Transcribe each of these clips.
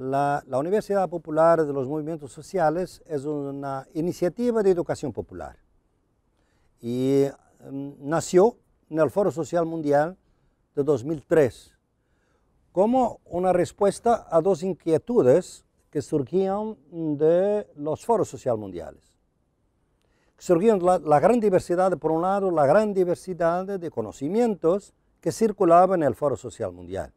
La, Universidad Popular de los Movimientos Sociales es una iniciativa de educación popular y em, nació en el Foro Social Mundial de 2003 como una respuesta a dos inquietudes que surgían de los foros social mundiales. Surgían la, la gran diversidad, por un lado, la gran diversidad de conocimientos que circulaban en el foro social mundial,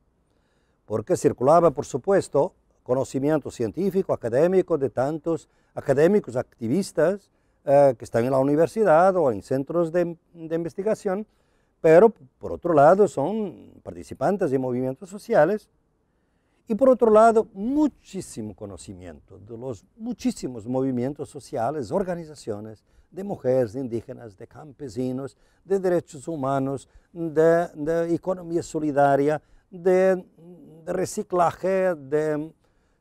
porque circulaba, por supuesto, conocimiento científico, académico de tantos académicos, activistas eh, que están en la universidad o en centros de, investigación, pero por otro lado son participantes de movimientos sociales y por otro lado muchísimo conocimiento de los muchísimos movimientos sociales, organizaciones de mujeres, de indígenas, de campesinos, de derechos humanos, de, economía solidaria, de reciclaje, de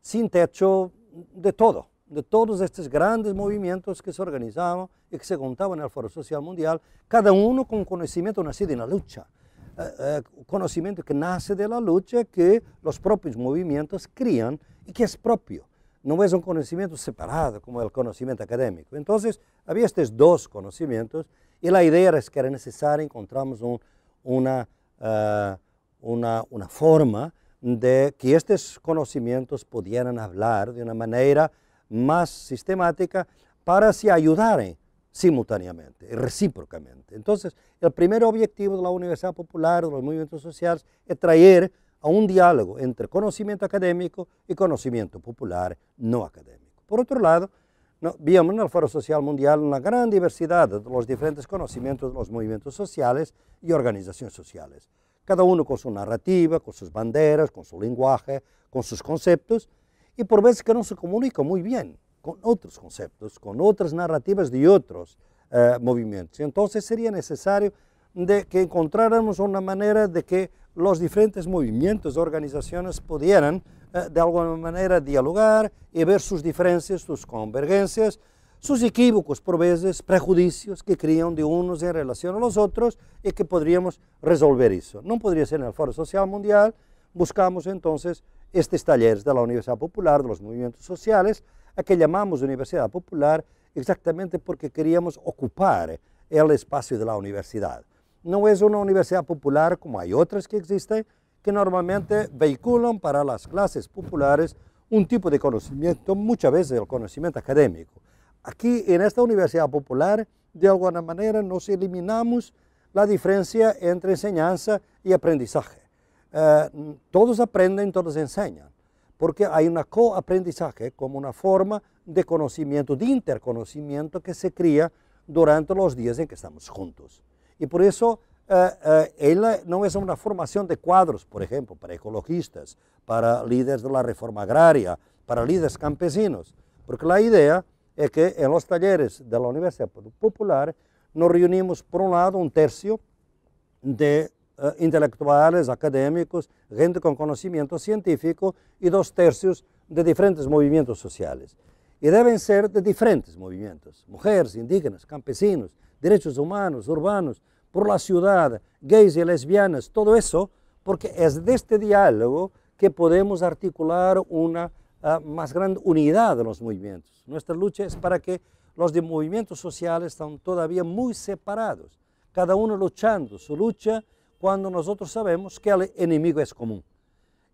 sin techo, de todo, de todos estos grandes movimientos que se organizaban y que se contaban en el Foro Social Mundial, cada uno con conocimiento nacido en la lucha, eh, eh, conocimiento que nace de la lucha que los propios movimientos crían y que es propio, no es un conocimiento separado como el conocimiento académico. Entonces, había estos dos conocimientos y la idea es que era necesario encontramos una, eh, una, una forma de que estos conocimientos pudieran hablar de una manera más sistemática para se ayudaran simultáneamente, recíprocamente. Entonces, el primer objetivo de la Universidad Popular, de los movimientos sociales, es traer a un diálogo entre conocimiento académico y conocimiento popular no académico. Por otro lado, vimos en el Foro Social Mundial una gran diversidad de los diferentes conocimientos de los movimientos sociales y organizaciones sociales cada uno con su narrativa, con sus banderas, con su lenguaje, con sus conceptos, y por veces que no se comunica muy bien con otros conceptos, con otras narrativas de otros eh, movimientos. Entonces sería necesario de que encontráramos una manera de que los diferentes movimientos, organizaciones pudieran eh, de alguna manera dialogar y ver sus diferencias, sus convergencias, sus equívocos, por veces prejuicios que crean de unos en relación a los otros y que podríamos resolver eso. No podría ser en el Foro Social Mundial, buscamos entonces estos talleres de la Universidad Popular, de los movimientos sociales, a que llamamos Universidad Popular exactamente porque queríamos ocupar el espacio de la universidad. No es una universidad popular como hay otras que existen, que normalmente vehiculan para las clases populares un tipo de conocimiento, muchas veces el conocimiento académico aquí en esta Universidad Popular, de alguna manera nos eliminamos la diferencia entre enseñanza y aprendizaje. Eh, todos aprenden, todos enseñan, porque hay un coaprendizaje como una forma de conocimiento, de interconocimiento que se cría durante los días en que estamos juntos. Y por eso eh, eh, no es una formación de cuadros, por ejemplo, para ecologistas, para líderes de la reforma agraria, para líderes campesinos, porque la idea es que en los talleres de la Universidad Popular nos reunimos, por un lado, un tercio de eh, intelectuales, académicos, gente con conocimiento científico y dos tercios de diferentes movimientos sociales. Y deben ser de diferentes movimientos, mujeres, indígenas, campesinos, derechos humanos, urbanos, por la ciudad, gays y lesbianas, todo eso, porque es de este diálogo que podemos articular una Ah, más grande unidad de los movimientos. Nuestra lucha es para que los de movimientos sociales están todavía muy separados, cada uno luchando su lucha cuando nosotros sabemos que el enemigo es común.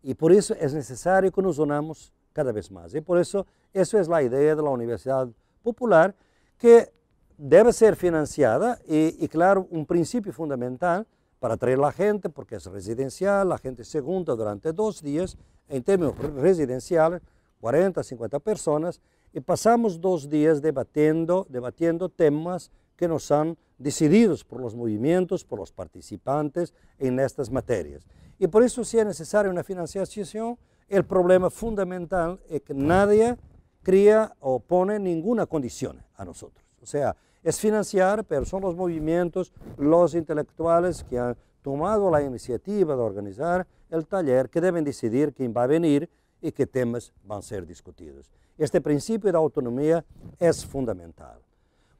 Y por eso es necesario que nos unamos cada vez más. Y por eso, eso es la idea de la Universidad Popular, que debe ser financiada y, y, claro, un principio fundamental para atraer a la gente, porque es residencial, la gente se junta durante dos días en términos residenciales, 40, 50 personas, y pasamos dos días debatiendo, debatiendo temas que nos han decidido por los movimientos, por los participantes en estas materias. Y por eso si es necesaria una financiación, el problema fundamental es que nadie cría o pone ninguna condición a nosotros. O sea, es financiar, pero son los movimientos, los intelectuales que han tomado la iniciativa de organizar el taller que deben decidir quién va a venir, y qué temas van a ser discutidos. Este principio de autonomía es fundamental.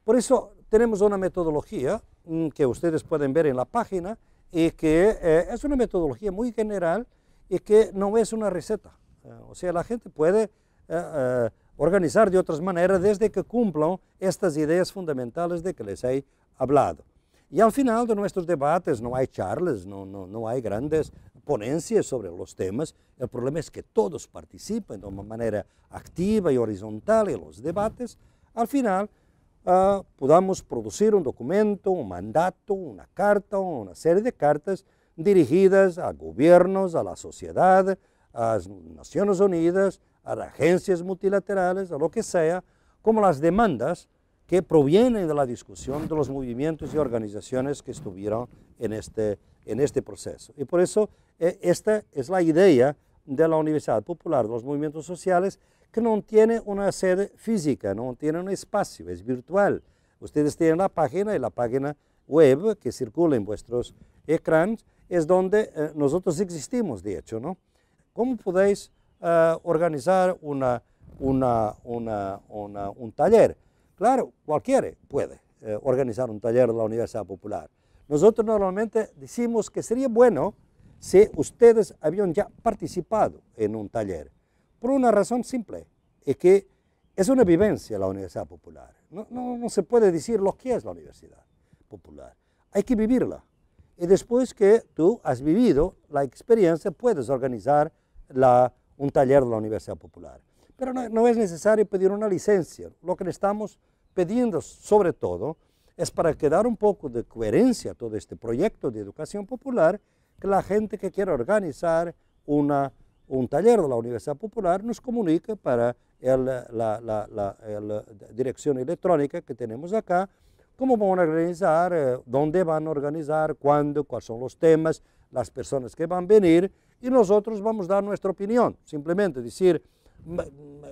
Por eso tenemos una metodología mm, que ustedes pueden ver en la página y que eh, es una metodología muy general y que no es una receta. Eh, o sea, la gente puede eh, organizar de otras maneras desde que cumplan estas ideas fundamentales de que les he hablado. Y al final de nuestros debates no hay charlas, no, no, no hay grandes ponencias sobre los temas. El problema es que todos participen de una manera activa y horizontal en los debates. Al final, ah, podamos producir un documento, un mandato, una carta o una serie de cartas dirigidas a gobiernos, a la sociedad, a las Naciones Unidas, a agencias multilaterales, a lo que sea, como las demandas que provienen de la discusión de los movimientos y organizaciones que estuvieron en este en este proceso. Y por eso e, esta es la idea de la Universidad Popular de los Movimientos Sociales, que no tiene una sede física, no tiene un espacio, es virtual. Ustedes tienen la página y la página web que circula en vuestros ecranes, es donde eh, nosotros existimos, de hecho, ¿no? ¿Cómo podéis eh, organizar una, una, un taller? Claro, cualquiera puede eh, organizar un taller de la Universidad Popular. Nosotros normalmente decimos que sería bueno si ustedes habían ya participado en un taller, por una razón simple, es que es una vivencia la Universidad Popular. No, se puede decir lo que es la Universidad Popular, hay que vivirla. Y después que tú has vivido la experiencia, puedes organizar un taller de la Universidad Popular. Pero no, no es necesario pedir una licencia, lo que le estamos pidiendo sobre todo es para quedar un poco de coherencia a todo este proyecto de educación popular que la gente que quiera organizar una, un taller de la Universidad Popular nos comunique para la, la, dirección electrónica que tenemos acá, cómo van a organizar, eh, dónde van a organizar, cuándo, cuáles son los temas, las personas que van a venir y nosotros vamos a dar nuestra opinión, simplemente decir, mm,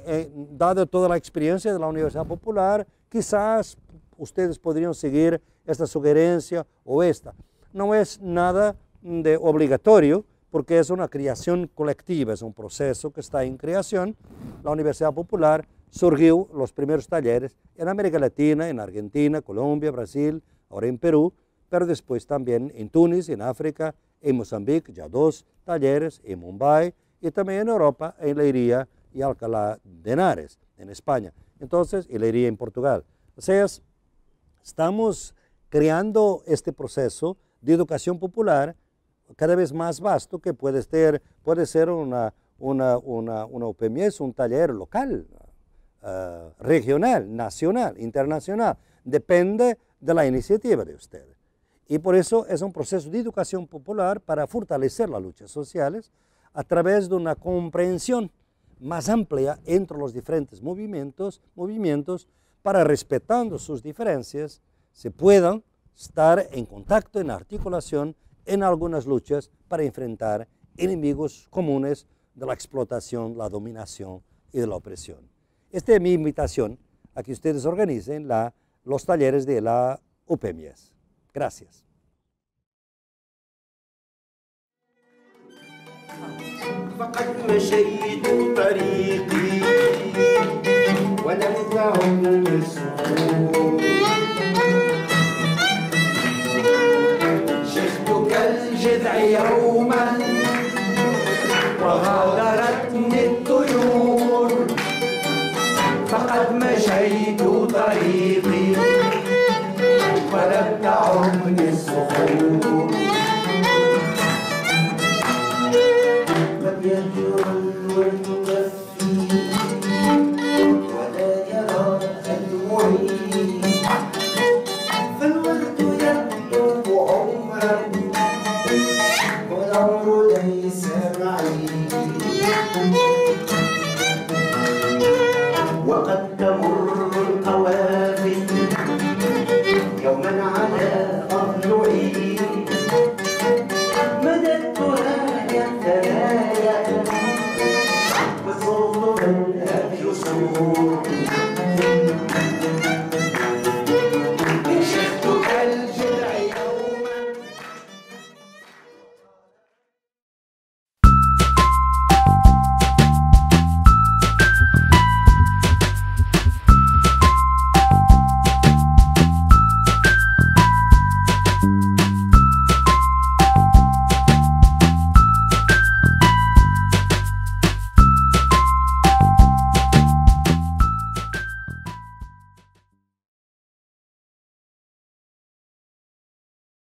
eh, dada toda la experiencia de la Universidad Popular, quizás ustedes podrían seguir esta sugerencia o esta. No es nada de obligatorio porque es una creación colectiva, es un proceso que está en creación. La Universidad Popular surgió los primeros talleres en América Latina, en Argentina, Colombia, Brasil, ahora en Perú, pero después también en Túnez, en África, en Mozambique, ya dos talleres, en Mumbai y también en Europa, en Leiria y Alcalá de Henares, en España. Entonces, y en Portugal. O sea, Estamos creando este proceso de educación popular cada vez más vasto que puede ser, puede ser una, una, una, un taller local, ah, regional, nacional, internacional. Depende de la iniciativa de ustedes. Y por eso es un proceso de educación popular para fortalecer las luchas sociales a través de una comprensión más amplia entre los diferentes movimientos, movimientos para respetando sus diferencias se puedan estar en contacto, en articulación, en algunas luchas para enfrentar enemigos comunes de la explotación, la dominación y de la opresión. Esta es mi invitación a que ustedes organicen los talleres de la UPMIES. Gracias.